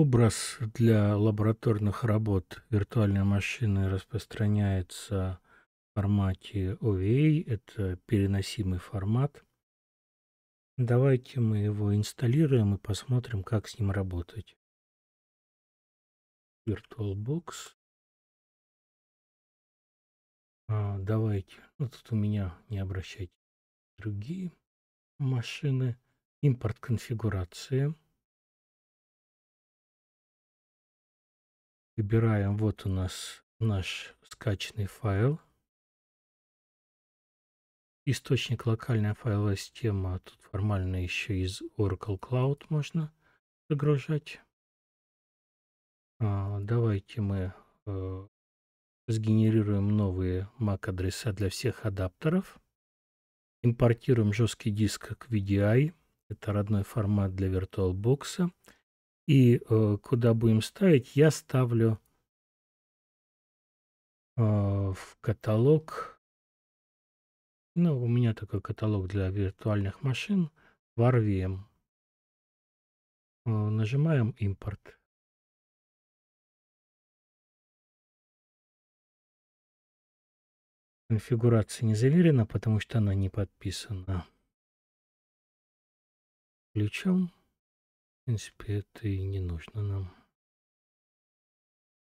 Образ для лабораторных работ виртуальной машины распространяется в формате OVA, это переносимый формат. Давайте мы его инсталируем и посмотрим, как с ним работать. VirtualBox. А, давайте, ну тут у меня, не обращайте, другие машины. Импорт конфигурации. Выбираем, вот у нас наш скачанный файл. Источник локальная файловая система. Тут формально еще из Oracle Cloud можно загружать. А, давайте мы э, сгенерируем новые MAC-адреса для всех адаптеров. Импортируем жесткий диск к VDI. Это родной формат для VirtualBox. И э, куда будем ставить, я ставлю э, в каталог. Ну, у меня такой каталог для виртуальных машин в RVM. Э, нажимаем импорт. Конфигурация не заверена, потому что она не подписана. Включим. В принципе, это и не нужно нам.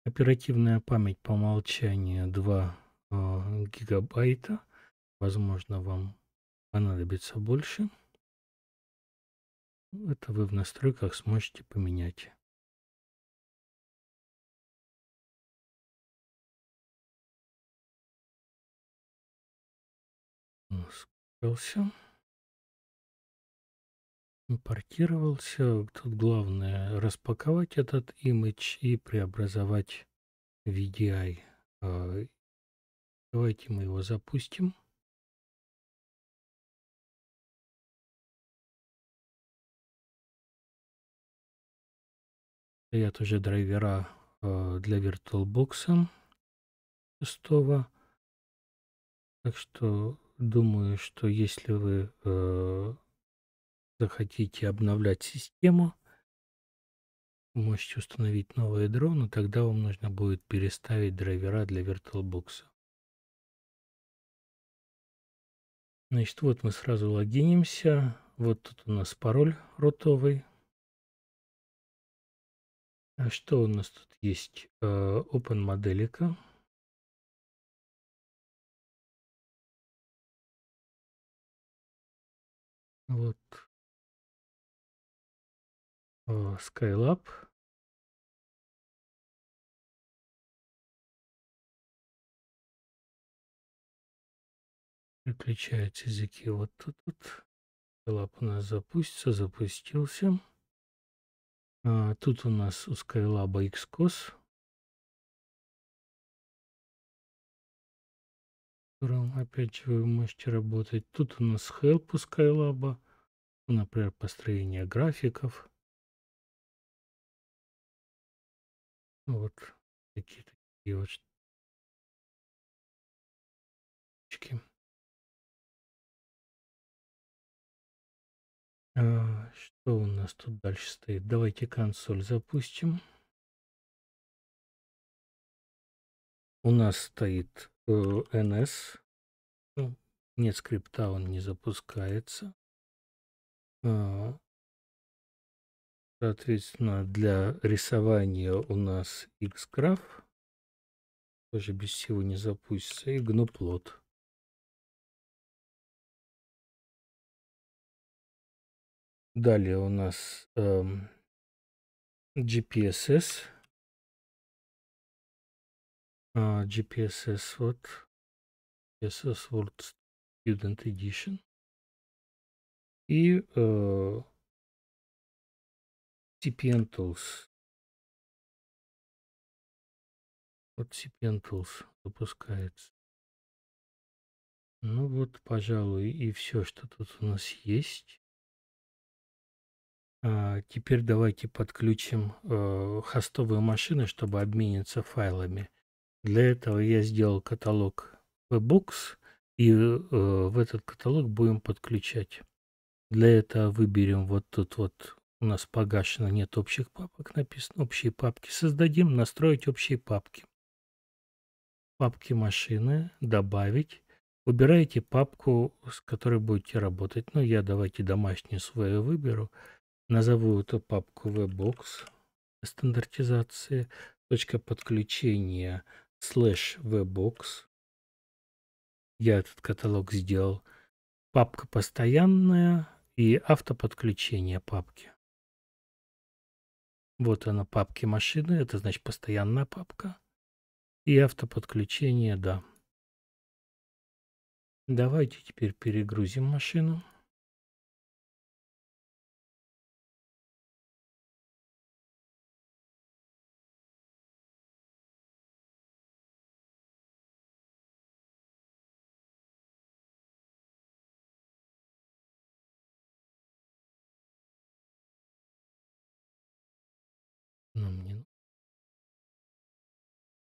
Оперативная память по умолчанию 2 э, а, гигабайта. Возможно, вам понадобится больше. Это вы в настройках сможете поменять. Скрылся импортировался. Ну, Тут главное распаковать этот имидж и преобразовать в VDI. А, давайте мы его запустим. Стоят уже драйвера а, для VirtualBox 6. Так что думаю, что если вы а, захотите обновлять систему, можете установить новое ядро, но тогда вам нужно будет переставить драйвера для VirtualBox. Значит, вот мы сразу логинимся. Вот тут у нас пароль ротовый. А что у нас тут есть? Э, open моделика. Вот Skylab. Переключаются языки вот тут. Вот. Skylab у нас запустится, запустился. А, тут у нас у Skylab Xcos. которым, опять же, вы можете работать. Тут у нас help у Skylab, например, построение графиков. Ну, вот такие такие вот штучки. А, что у нас тут дальше стоит? Давайте консоль запустим. У нас стоит э, NS. Ну, нет скрипта, он не запускается. А, Соответственно, для рисования у нас xgraph. Тоже без всего не запустится. И gnuplot. Далее у нас эм, GPSS. А, GPSS вот. GPSS World Student Edition. И э, CPN Tools. Вот CPN запускается. Ну вот, пожалуй, и все, что тут у нас есть. А теперь давайте подключим э, хостовые машины, чтобы обмениться файлами. Для этого я сделал каталог VBooks, и э, в этот каталог будем подключать. Для этого выберем вот тут вот у нас погашено, нет общих папок, написано общие папки. Создадим, настроить общие папки. Папки машины, добавить. Выбираете папку, с которой будете работать. Ну, я давайте домашнюю свою выберу. Назову эту папку webbox стандартизации. Точка подключения слэш webbox. Я этот каталог сделал. Папка постоянная и автоподключение папки. Вот она, папки машины, это значит постоянная папка. И автоподключение, да. Давайте теперь перегрузим машину.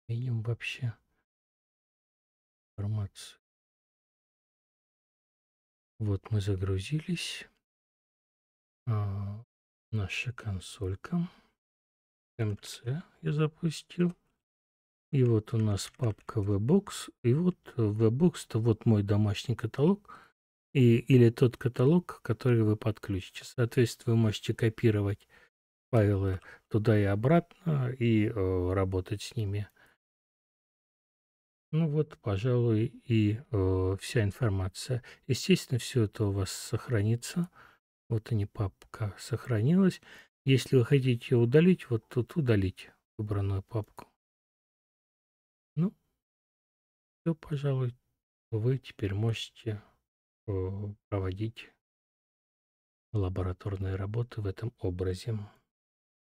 видим вообще информацию. Вот мы загрузились. А, наша консолька. МЦ я запустил. И вот у нас папка vbox, И вот vbox это вот мой домашний каталог. И, или тот каталог, который вы подключите. Соответственно, вы можете копировать файлы туда и обратно и э, работать с ними ну вот, пожалуй, и э, вся информация. Естественно, все это у вас сохранится. Вот они, папка сохранилась. Если вы хотите удалить, вот тут удалить выбранную папку. Ну, все, пожалуй, вы теперь можете э, проводить лабораторные работы в этом образе.